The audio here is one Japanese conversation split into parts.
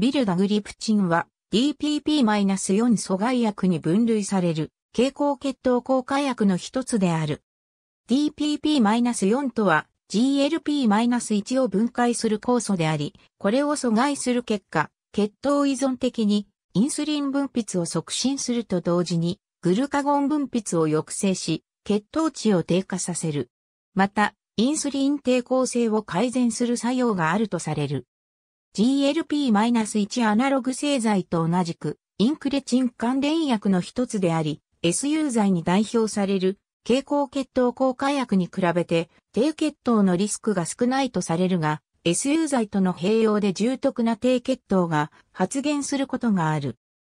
ビルダグリプチンは DPP-4 阻害薬に分類される蛍光血糖効果薬の一つである。DPP-4 とは GLP-1 を分解する酵素であり、これを阻害する結果、血糖依存的にインスリン分泌を促進すると同時に、グルカゴン分泌を抑制し、血糖値を低下させる。また、インスリン抵抗性を改善する作用があるとされる。GLP-1 アナログ製剤と同じく、インクレチン関連薬の一つであり、SU 剤に代表される、蛍光血糖効果薬に比べて、低血糖のリスクが少ないとされるが、SU 剤との併用で重篤な低血糖が発現することがある。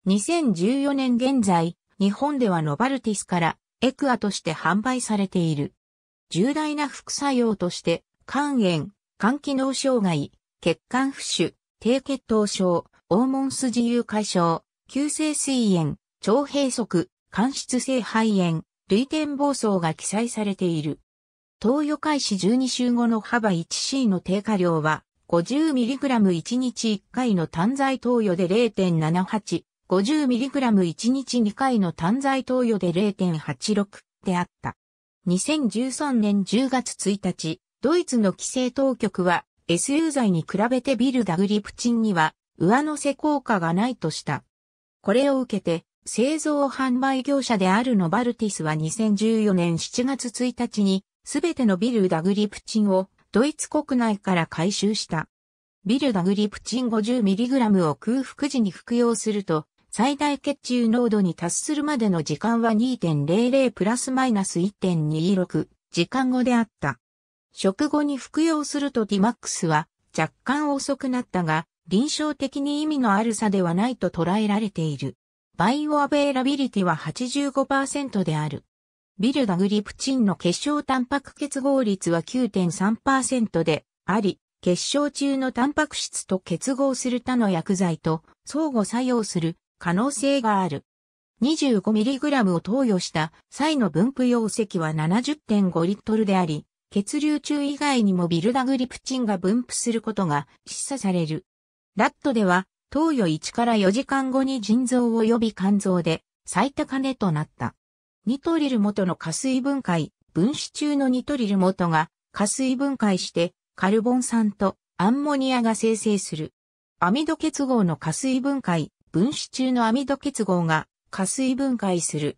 2014年現在、日本ではノバルティスからエクアとして販売されている。重大な副作用として、肝炎、肝機能障害、血管浮腫、低血糖症、黄門筋由解消、急性水炎、腸閉塞、間質性肺炎、類点暴走が記載されている。投与開始12週後の幅 1C の低下量は 50mg1 日1回の単剤投与で0.78、50mg1 日2回の単剤投与で0.86であった。2013年10月1日、ドイツの規制当局は SU 剤に比べてビルダグリプチンには上乗せ効果がないとした。これを受けて、製造販売業者であるノバルティスは2014年7月1日に、すべてのビルダグリプチンをドイツ国内から回収した。ビルダグリプチン 50mg を空腹時に服用すると、最大血中濃度に達するまでの時間は2.00プラスマイナス1.26時間後であった。食後に服用するとディマックスは若干遅くなったが、臨床的に意味のある差ではないと捉えられている。バイオアベイラビリティは85%である。ビルダグリプチンの結晶タンパク結合率は9.3%であり、結晶中のタンパク質と結合する他の薬剤と相互作用する可能性がある。25mg を投与した際の分布容積は70.5リットルであり、血流中以外にもビルダグリプチンが分布することが示唆される。ラットでは、投与1から4時間後に腎臓及び肝臓で最高値となった。ニトリル元の加水分解、分子中のニトリル元が加水分解してカルボン酸とアンモニアが生成する。アミド結合の加水分解、分子中のアミド結合が加水分解する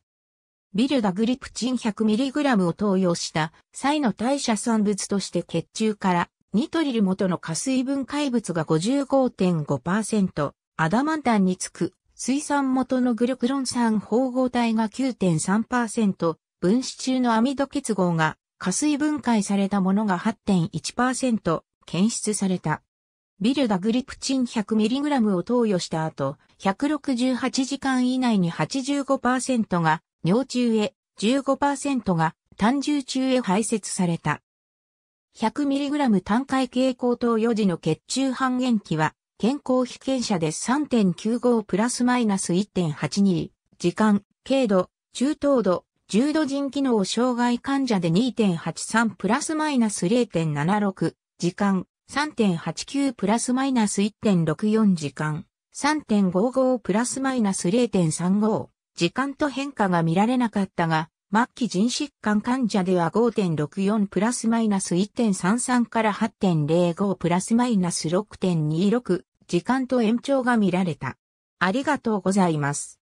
ビルダグリプチン 100mg を投与した際の代謝産物として血中からニトリル元の加水分解物が55.5%、アダマンタンにつく水産元のグルクロン酸包合体が9.3%、分子中のアミド結合が加水分解されたものが8.1%検出された。ビルダグリプチン 100mg を投与した後、168時間以内に85%が尿中へ15%が単重中へ排泄された。100mg 単回蛍光等。4時の血中半減期は、健康被験者で3.95プラスマイナス1.82、時間、軽度、中等度、重度人機能障害患者で2.83プラスマイナス0.76、時間、3.89プラスマイナス1.64時間、3.55プラスマイナス0.35、時間と変化が見られなかったが、末期腎疾患患者では5.64プラスマイナス1.33から8.05プラスマイナス6.26時間と延長が見られた。ありがとうございます。